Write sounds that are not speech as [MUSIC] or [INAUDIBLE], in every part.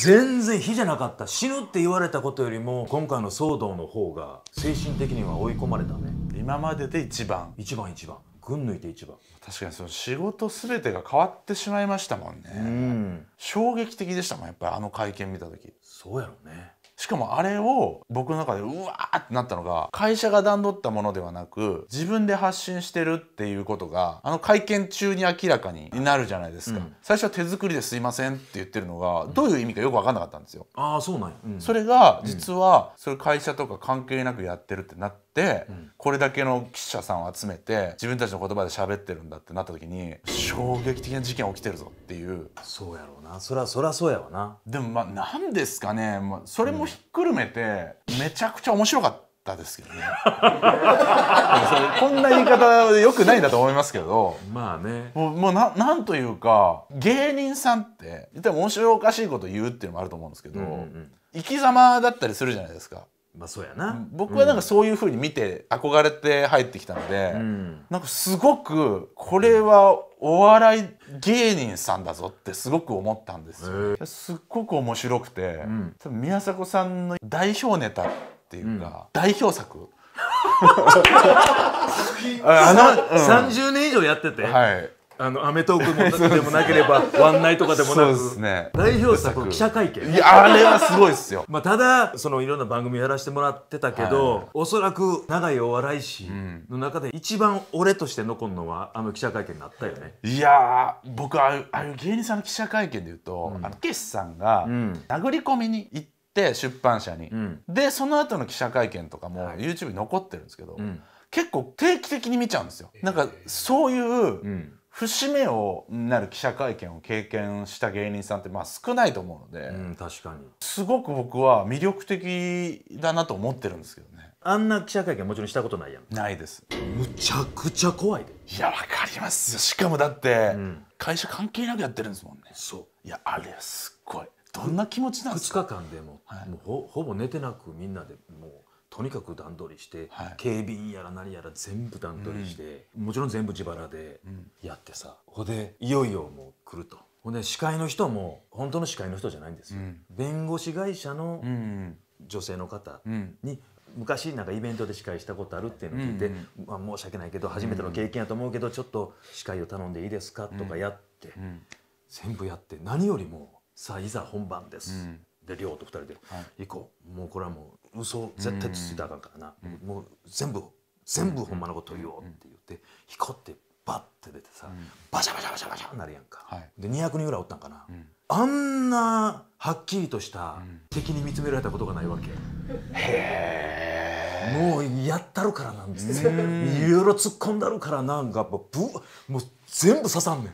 全然非じゃなかった死ぬって言われたことよりも今回の騒動の方が精神的には追い込まれたね今までで一番一番一番群抜いて一番確かにその仕事全てが変わってしまいましたもんね、うん、衝撃的でしたもんやっぱりあの会見見た時そうやろねしかもあれを僕の中でうわーってなったのが会社が段取ったものではなく自分で発信してるっていうことがあの会見中に明らかになるじゃないですか、うん、最初は手作りですいませんって言ってるのがどういう意味かよく分かんなかったんですよ。ああそうなんや、うん、それが実はそれ会社とか関係なくやってるってなって、うん、これだけの記者さんを集めて自分たちの言葉で喋ってるんだってなった時に衝撃的な事件起きてるぞっていうそうやろうなそりゃそりゃそうやわなでもまあ何ですかね、まあ、それもひっくるめて、めちゃくちゃ面白かったですけどねこんな言い方よくないんだと思いますけどまあねもうもうななんというか芸人さんって言ったら面白おかしいこと言うっていうのもあると思うんですけど、うんうん、生き様だったりするじゃないですか。まあそうやな僕はなんかそういうふうに見て憧れて入ってきたので、うん、なんかすごくこれはお笑い芸人さんだぞってすごく思ったんですよ。すっごく面白くて、うん、多分宮迫さんの代表ネタっていうか、うん、代表作 [LAUGHS] あの、30年以上やってて、はい、あの『アメトークも』でもなければ「[LAUGHS] ワンナイ」とかでもなくそうです、ね、代表作記者会見いやあれはすごいっすよ、まあ、ただそのいろんな番組やらせてもらってたけど、はい、おそらく長いお笑い史の中で一番俺として残るのはあの記者会見だったよねいや僕ああの芸人さんの記者会見でいうと、うん、あのケシさんが殴り込みに行ってって出版社に、うん、でその後の記者会見とかも YouTube に残ってるんですけど、はい、結構定期的に見ちゃうんですよ。なんかそういう節目をなる記者会見を経験した芸人さんってまあ少ないと思うので、うん、確かにすごく僕は魅力的だなと思ってるんですけどねあんな記者会見もちろんしたことないやんないですむちゃくちゃ怖いでいやわかりますしかもだって、会社関係なくやってるんですもんねそういやあれすっごいどんな気持ちなんですか2日間でもはい、もうほほぼ寝てなくみんなでもうとにかく段取りして、はい、警備員やら何やら全部段取りして、うん、もちろん全部自腹でやってさ、うん、ほでいよいよもう来るとほんで司会の人も本当の司会の人じゃないんですよ、うん、弁護士会社の女性の方に、昔なんかイベントで司会したことあるっていうのを聞いて、うんうん、まあ、申し訳ないけど初めての経験やと思うけど、ちょっと司会を頼んでいいですかとかやって、うん全部やって何よりもさあいざ本番です、で亮と2人で、行こうもうこれはもう嘘絶対つついたらあかんからな、もう全部全部ほんまのこと言おうって言ってひこってバッて出てさ、バシャバシャバシャバシャなるやんか、で200人ぐらいおったんかな、あんなはっきりとした敵に見つめられたことがないわけ、へえもうやったるからなんですねいろいろ突っ込んだるからなんかもう全部刺さんねん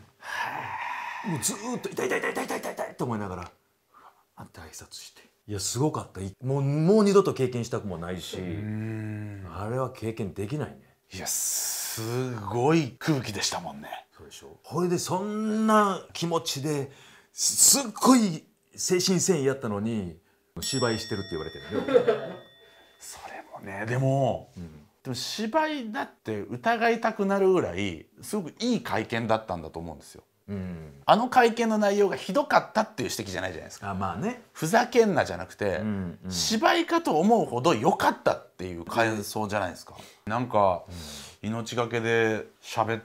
もうずっと痛い痛い痛い痛いと思いながらあって挨拶していやすごかったもうもう二度と経験したくもないしあれは経験できないねいやすごい空気でしたもんねそうでしょほいでそんな気持ちですっごい精神繊維やったのに芝居してるって言われてるよ [LAUGHS] それもねでも、うん、でも芝居だって疑いたくなるぐらいすごくいい会見だったんだと思うんですようん、あの会見の内容がひどかったっていう指摘じゃないじゃないですかあ、まあね、ふざけんなじゃなくて、うんうん、芝居かと思うほど良かったっていう感想じゃないですか、うん、なんか、うん、命がけで喋っ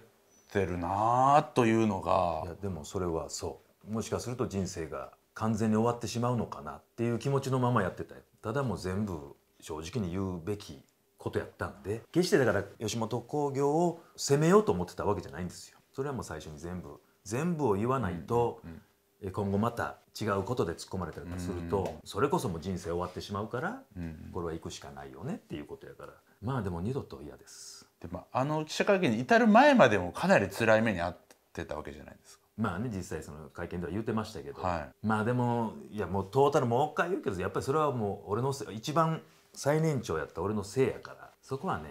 てるなというのがいやでもそれはそうもしかすると人生が完全に終わってしまうのかなっていう気持ちのままやってたただもう全部正直に言うべきことやったんで決してだから吉本興業を責めようと思ってたわけじゃないんですよそれはもう最初に全部全部を言わないと、今後また違うことで突っ込まれたりすると、それこそも人生終わってしまうから、これは行くしかないよねっていうことやからまあでも二度と嫌です。でもあの記者会見に至る前までもかなり辛い目に遭ってたわけじゃないですか。まあね実際その会見では言ってましたけど、はい、まあでもいやもうトータルもう一回言うけどやっぱりそれはもう俺のせい一番最年長やった俺のせいやからそこはね、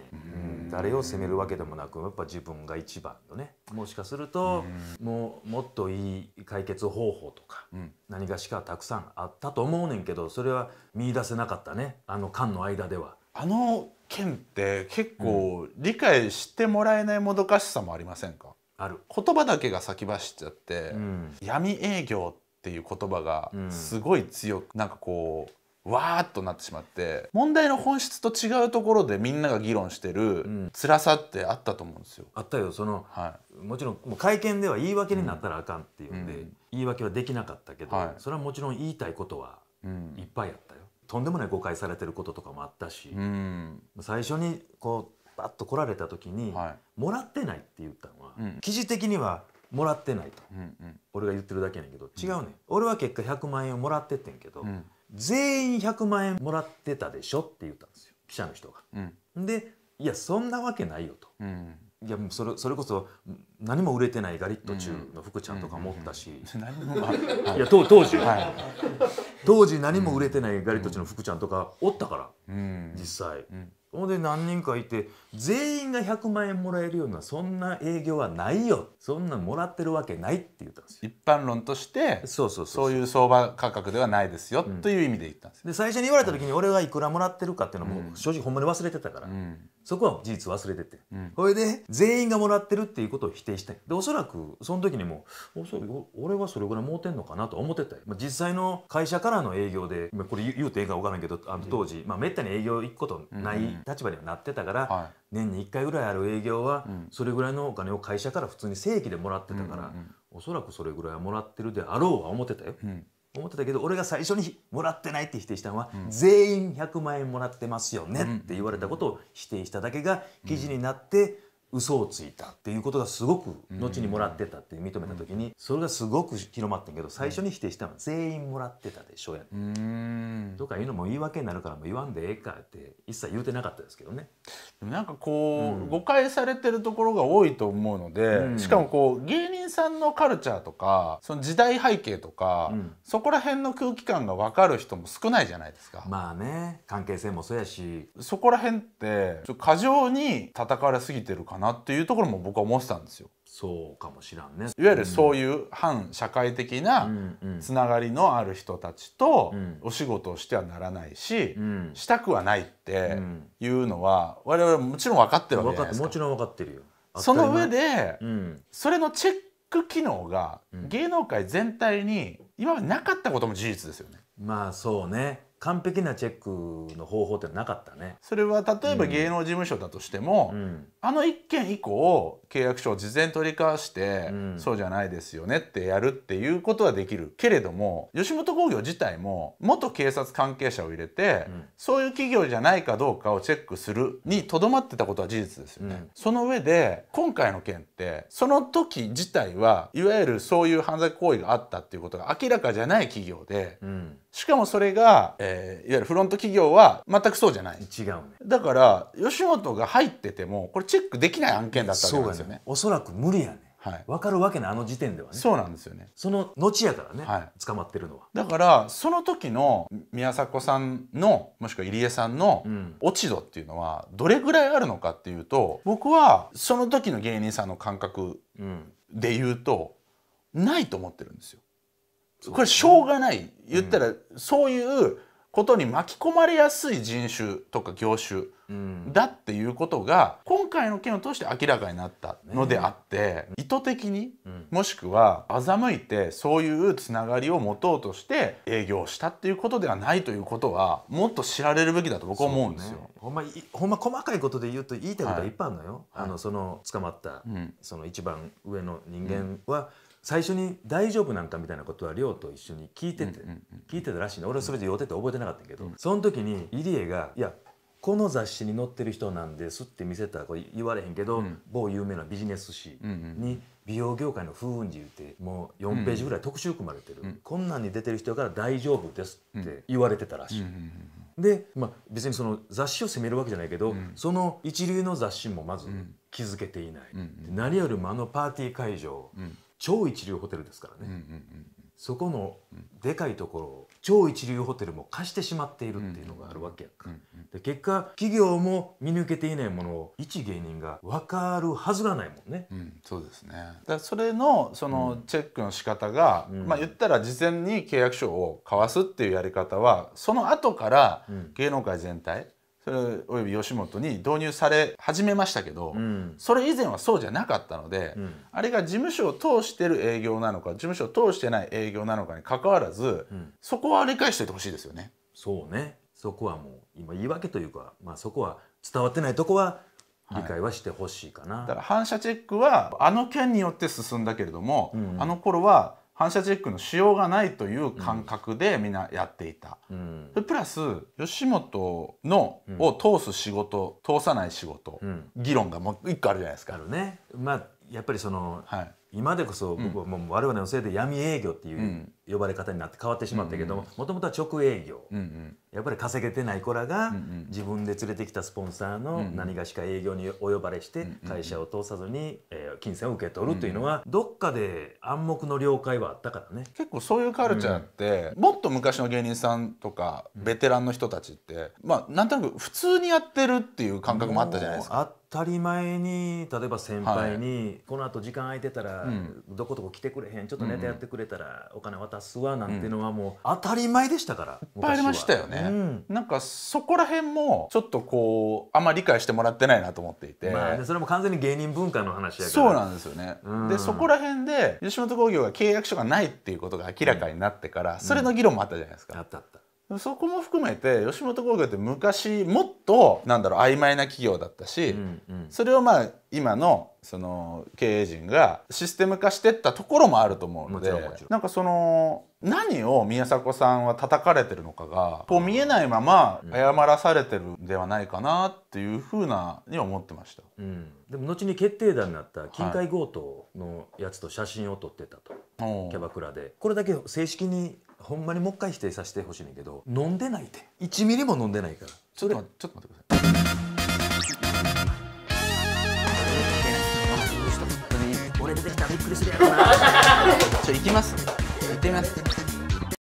誰を責めるわけでもなくやっぱ自分が一番のねもしかすると、もうもっといい解決方法とか、何かしかたくさんあったと思うねんけどそれは見出せなかったねあの間の間では。あの件って結構理解してもらえないもどかしさもありませんか、ある言葉だけが先走っちゃって、闇営業っていう言葉がすごい強く、なんかこうわーっとなってしまって問題の本質と違うところでみんなが議論してる辛さってあったと思うんですよ。あったよその、はい、もちろんもう会見では言い訳になったらあかんっていうんで、うん、言い訳はできなかったけど、はい、それはもちろん言いたいことはいっぱいあったよ。とんでもない誤解されてることとかもあったし、うん、最初にこうバッと来られた時に、はい、もらってないって言ったのは、うん、記事的にはもらってないと、うんうん、俺が言ってるだけやねんけど違うね、うん、俺は結果100万円をもらってってんけど、うん、全員100万円もらってたでしょって言ったんですよ記者の人が。うん、でいやそんなわけないよと。うんいやそれそれこそ何も売れてないガリット中の福ちゃんとか持ったし、[LAUGHS] いや当時、はい、当時何も売れてないガリット中の福ちゃんとかおったから、実際、ほんで何人かいて全員が100万円もらえるようなそんな営業はないよそんなんもらってるわけないって言ったんですよ一般論としてそうそうそういう相場価格ではないですよ、うん、という意味で言ったんですで最初に言われた時に俺がいくらもらってるかっていうのも正直ほんまに忘れてたから、うん、そこは事実忘れてて、うん、れで全員がもらってるっていうことを否定したいでおそらくその時にもおそ俺はそれぐらい儲てんのかなと思ってたよ、まあ、実際の会社からの営業でこれ言うていいか分からんけどあの当時、まあ、めったに営業行くことない立場にはなってたから、年に1回ぐらいある営業はそれぐらいのお金を会社から普通に正規でもらってたから、うおそらくそれぐらいはもらってるであろうは思ってたよ。思ってたけど俺が最初にもらってないって否定したのは、全員100万円もらってますよねって言われたことを否定しただけが記事になって、嘘をついたっていうことがすごく後にもらってたって認めた時にそれがすごく広まってんけど最初に否定したのは全員もらってたでしょうやんとかいうのも言い訳になるからもう言わんでええかって一切言うてなかったですけどね。なんかこう、誤解されてるところが多いと思うので、しかもこう芸人さんのカルチャーとかその時代背景とか、そこら辺の空気感が分かる人も少ないじゃないですか。まあね関係性もそうやしそこら辺ってちょっと過剰に叩かれすぎてる感かなっていうところも僕は思ってたんですよ。そうかもしらんねいわゆるそういう反社会的なつながりのある人たちとお仕事をしてはならないし、うん、したくはないっていうのは我々もちろん分かってるわけじゃないですか。もちろん分かってるよその上で、うん、それのチェック機能が芸能界全体に今までなかったことも事実ですよね。まあそうね完璧なチェックの方法ってなかったねそれは例えば芸能事務所だとしても、うん、あの1件以降契約書を事前取り交わして、うん、そうじゃないですよねってやるっていうことはできるけれども吉本興業自体も元警察関係者を入れて、うん、そういう企業じゃないかどうかをチェックするにとどまってたことは事実ですよね、その上で今回の件ってその時自体はいわゆるそういう犯罪行為があったっていうことが明らかじゃない企業で、しかもそれが、ええー、いわゆるフロント企業は全くそうじゃない違う、ね、だから吉本が入っててもこれチェックできない案件だったわけですよねねおそらく無理やねはい、分かるわけないあの時点ではねそうなんですよねその後やからね、はい、捕まってるのはだからその時の宮迫さんのもしくは入江さんの落ち度っていうのはどれぐらいあるのかっていうと僕はその時の芸人さんの感覚で言うと、ないと思ってるんですよ。これしょうがない言ったら、そういうことに巻き込まれやすい人種とか業種だっていうことが今回の件を通して明らかになったのであって意図的にもしくは欺いてそういうつながりを持とうとして営業したっていうことではないということはもっと知られるべきだと僕は思うんですよ。ほんまほんま細かいことで言うと言いたいことはいっぱいあるのよ。はい、あのその捕まった、その一番上の人間は、うん最初に「大丈夫なんか?」みたいなことは亮と一緒に聞いてて、聞いてたらしいね俺はそれで定って覚えてなかったけど、その時に入江が「いやこの雑誌に載ってる人なんです」って見せたこれ言われへんけど、某有名なビジネス誌に美容業界の風雲児ってもう4ページぐらい特集組まれてる、こんなんに出てる人から「大丈夫です」って言われてたらしい。で、まあ、別にその雑誌を責めるわけじゃないけど、うん、その一流の雑誌もまず気づけていない、うん、何よりもあのパーティー会場、うん、超一流ホテルですからね、うんうんうん、そこのでかいところを超一流ホテルも貸してしまっているっていうのがあるわけやかうんうんで結果企業も見抜けていないものを一芸人が分かるはずがないもんね、うん、そうですねだそれのそのチェックの仕方が、うん、まあ言ったら事前に契約書を交わすっていうやり方はその後から芸能界全体、それおよび吉本に導入され始めましたけど、うん、それ以前はそうじゃなかったので、うん、あれが事務所を通してる営業なのか事務所を通してない営業なのかにかかわらず、うん、そこは理解しておいてほしいですよね。そうねそこはもう今言い訳というか、まあ、そこは伝わってないとこは理解はしてほしいかな、はい、だから反射チェックはあの件によって進んだけれども、あの頃は反射チェックのしようがないという感覚でみんなやっていた、うん、プラス吉本の、を通す仕事通さない仕事、うん、議論がもう一個あるじゃないですか。あるね、まあやっぱりその、はい、今でこそ僕はもう我々のせいで闇営業っていう呼ばれ方になって変わってしまったけどももともとは直営業、やっぱり稼げてない子らが自分で連れてきたスポンサーの何がしか営業にお呼ばれして会社を通さずに金銭を受け取るというのはどっかで暗黙の了解はあったからね結構そういうカルチャーって、もっと昔の芸人さんとかベテランの人たちってまあなんとなく普通にやってるっていう感覚もあったじゃないですか。当たり前に例えば先輩に、はい、このあと時間空いてたら、うん、どこどこ来てくれへんちょっとネタやってくれたら、お金渡すわなんてのはもう、当たり前でしたから、いっぱいありましたよね、うん、なんかそこら辺もちょっとこうあんまり理解してもらってないなと思っていて、まあ、それも完全に芸人文化の話やからそうなんですよね、でそこら辺で吉本興業が契約書がないっていうことが明らかになってから、それの議論もあったじゃないですか、あったあったそこも含めて吉本興業って昔もっとなんだろう曖昧な企業だったし、うんうん、それをまあ今のその経営陣がシステム化してったところもあると思うのでなんかその何を宮迫さんは叩かれてるのかがこう見えないまま謝らされてるんではないかなっていうふうなには思ってました、うん、でも後に決定打になった金塊強盗のやつと写真を撮ってたと、はい、キャバクラでこれだけ正式にほんまにもう一回否定させてほしいねんけど飲んでないって1ミリも飲んでないからちょっとちょっと待ってください [LAUGHS] ちょっとり [LAUGHS] 行きます行ってみます